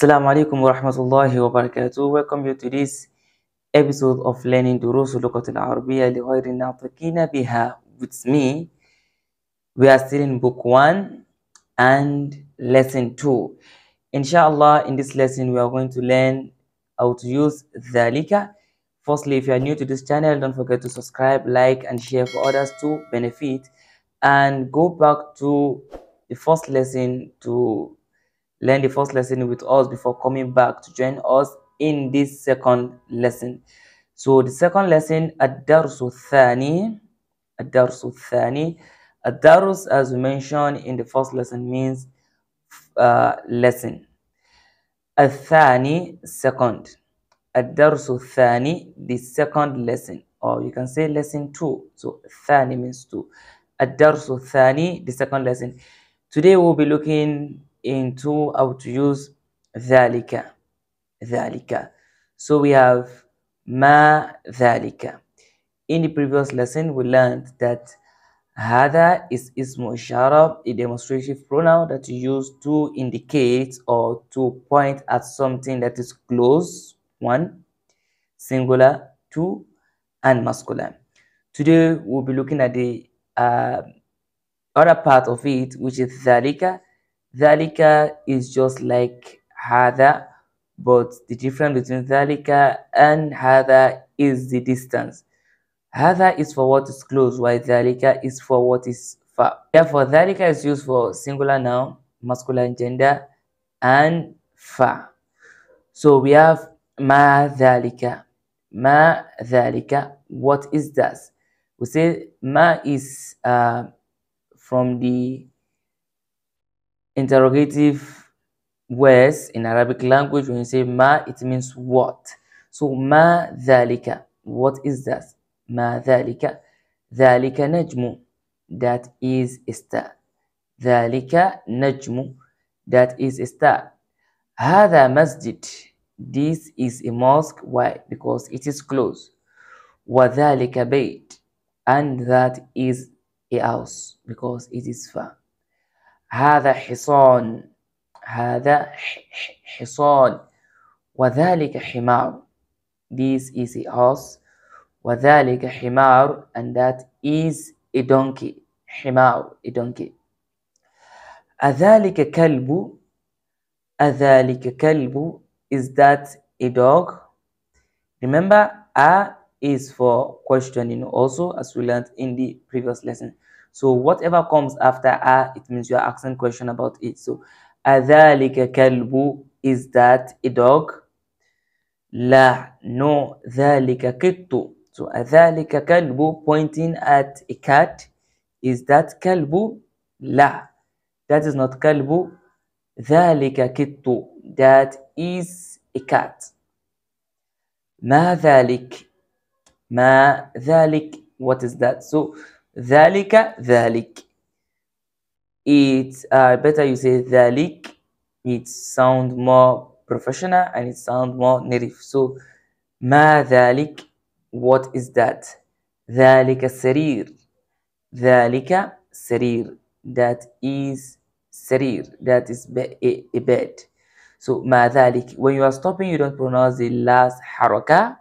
Assalamu alaikum wa rahmatullahi Welcome you to this episode of Learning Durus Lukat al-Arabiya li ghayri natikina biha. With me, we are still in book 1 and lesson 2. Inshallah, in this lesson, we are going to learn how to use dhalika. Firstly, if you are new to this channel, don't forget to subscribe, like, and share for others to benefit. And go back to the first lesson to learn the first lesson with us before coming back to join us in this second lesson. So the second lesson, الدرس الثاني الدرس الثاني الدرس as we mentioned in the first lesson means uh, lesson. الثاني second الدرس الثاني the second lesson or you can say lesson 2 so الثاني means 2 الدرس الثاني the second lesson today we'll be looking into how to use ذلك ذلك so we have ما ذلك in the previous lesson we learned that هذا is اسم إشارة a demonstrative pronoun that you use to indicate or to point at something that is close one singular two and masculine today we'll be looking at the uh, other part of it which is ذلك Thalika is just like Hada, but the difference between thalika and Hada is the distance. Hada is for what is close, while thalika is for what is far. Therefore, thalika is used for singular noun, masculine gender, and far. So we have Ma thalika, Ma Dhalika. What is that? We say Ma is uh, from the interrogative words in Arabic language. When you say ma, it means what. So ma dhalika, what is that? Ma dhalika, dhalika najmu, that is a star. Dhalika najmu, that is a star. Hada masjid, this is a mosque. Why? Because it is closed. Wadhalika bayt, and that is a house because it is far. هذا حصان هذا حصان وذلك حمار this is a horse وذلك حمار and that is a donkey حمار a donkey أذلك كلب أذلك كلب is that a dog remember a is for questioning also as we learned in the previous lesson So whatever comes after a, it means you are asking question about it. So adhalika kalbu is that a dog? La no dhalika kittu. So adhalika kalbu pointing at a cat is that kalbu? La. That is not kalbu. Dhalika kittu. That is a cat. Ma dhalik. Ma dhalik. What is that? So ذلك ذلك it's uh, better you say ذلك it sound more professional and it sound more native so ما ذلك what is that ذلك سرير ذلك سرير that is سرير that is a, bed so ما ذلك when you are stopping you don't pronounce the last haraka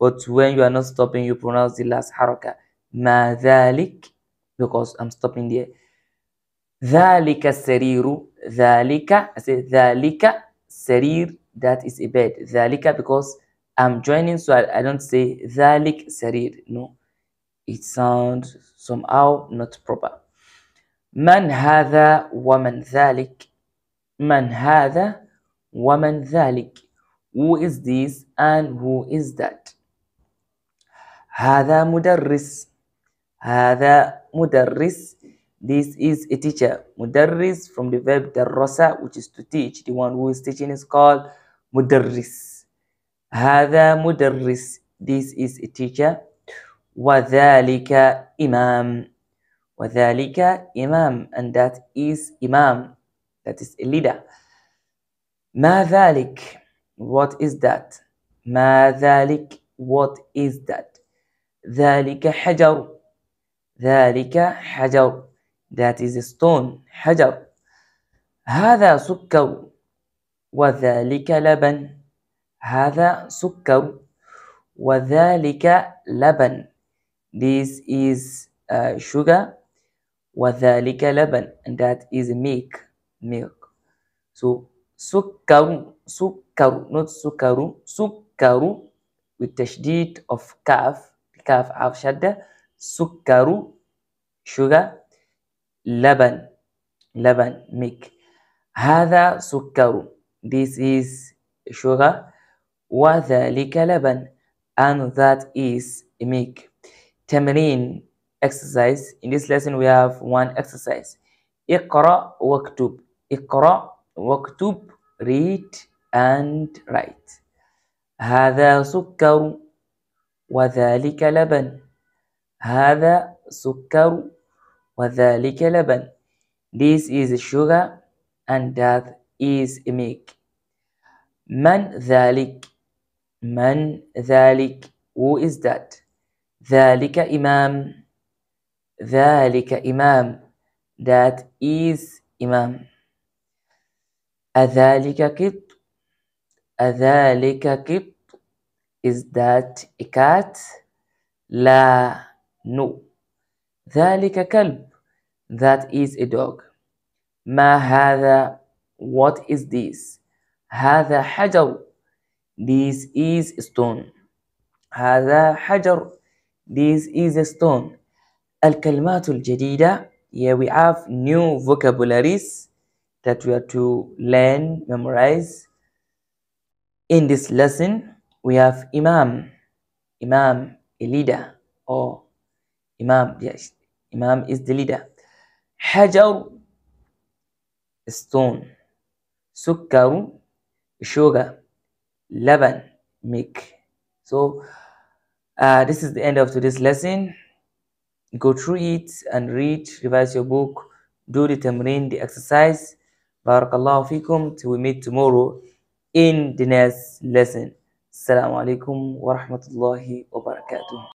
but when you are not stopping you pronounce the last haraka مَا because I'm stopping there ذَلِكَ السَّرِيرُ ذَلِكَ I say ذَلِكَ سَرِير that is a bed ذَلِكَ because I'm joining so I, I don't say ذَلِك سَرِير no it sounds somehow not proper من هذا ومن ذلك من هذا ومن ذلك who is this and who is that هذا مدرس هذا مدرس this is a teacher مدرس from the verb درس which is to teach the one who is teaching is called مدرس هذا مدرس this is a teacher وذلك إمام وذلك إمام and that is إمام that is a leader ما ذلك what is that ما ذلك what is that ذلك حجر ذلك حجر That is stone حجر هذا سكر وذلك لبن هذا سكر وذلك لبن This is uh, sugar وذلك لبن and that is milk milk so سكر سكر not سكر سكر with تشديد of كاف كاف عرف شده سكر شوغا لبن لبن ميك هذا سكر this is sugar وذلك لبن and that is milk تمرين exercise in this lesson we have one exercise اقرأ واكتب اقرأ واكتب read and write هذا سكر وذلك لبن هذا سكر وذلك لبن This is sugar and that is milk من ذلك من ذلك Who is that ذلك إمام ذلك إمام That is إمام أذلك قط أذلك قط Is that a cat لا no. ذلك كلب. That is a dog. ما هذا? What is this? هذا حجر. This is a stone. هذا حجر. This is a stone. الكلمات الجديدة. Here we have new vocabularies that we are to learn, memorize. In this lesson, we have Imam, Imam, a leader or Imam, yes, Imam is the leader. Hajar, stone. Sukkaru, sugar. Laban, milk. So uh, this is the end of today's lesson. Go through it and read, revise your book, do the tamreen, the exercise. Barakallahu fikum till we meet tomorrow in the next lesson. Assalamu alaikum wa rahmatullahi wa barakatuh.